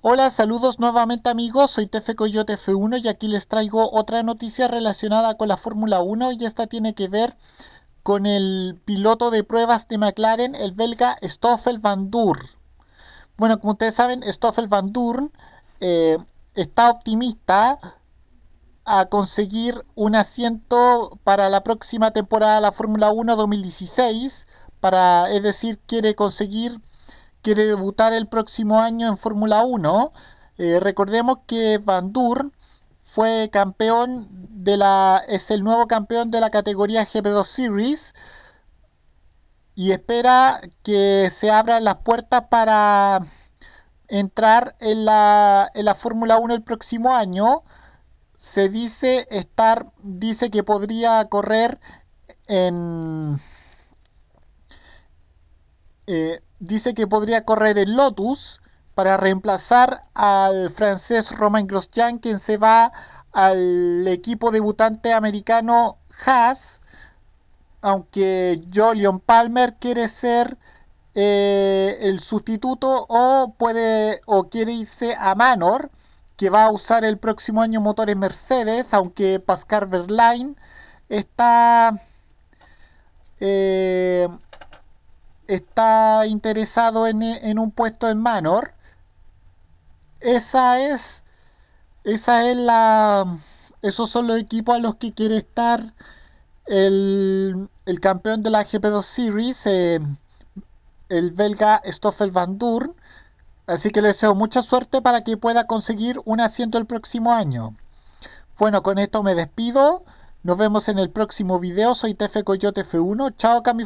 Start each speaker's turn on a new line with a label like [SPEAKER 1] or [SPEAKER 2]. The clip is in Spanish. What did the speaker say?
[SPEAKER 1] Hola, saludos nuevamente amigos, soy Tefe Coyote F1 y aquí les traigo otra noticia relacionada con la Fórmula 1 y esta tiene que ver con el piloto de pruebas de McLaren, el belga Stoffel Van Bueno, como ustedes saben, Stoffel Van eh, está optimista a conseguir un asiento para la próxima temporada de la Fórmula 1 2016, para, es decir, quiere conseguir quiere debutar el próximo año en Fórmula 1. Eh, recordemos que bandur fue campeón de la. es el nuevo campeón de la categoría GP2 Series. Y espera que se abran las puertas para entrar en la, en la Fórmula 1 el próximo año. Se dice estar. dice que podría correr en eh, dice que podría correr el Lotus para reemplazar al francés Romain Grosjean, quien se va al equipo debutante americano Haas, aunque Jolion Palmer quiere ser eh, el sustituto o puede o quiere irse a Manor, que va a usar el próximo año motores Mercedes, aunque Pascal Verlaine está eh, está interesado en, un puesto en Manor. Esa es, esa es la, esos son los equipos a los que quiere estar el, campeón de la GP2 Series, eh, el belga Stoffel Van Durn Así que le deseo mucha suerte para que pueda conseguir un asiento el próximo año. Bueno, con esto me despido. Nos vemos en el próximo video. Soy Tefe Coyote F1. Chao, Cami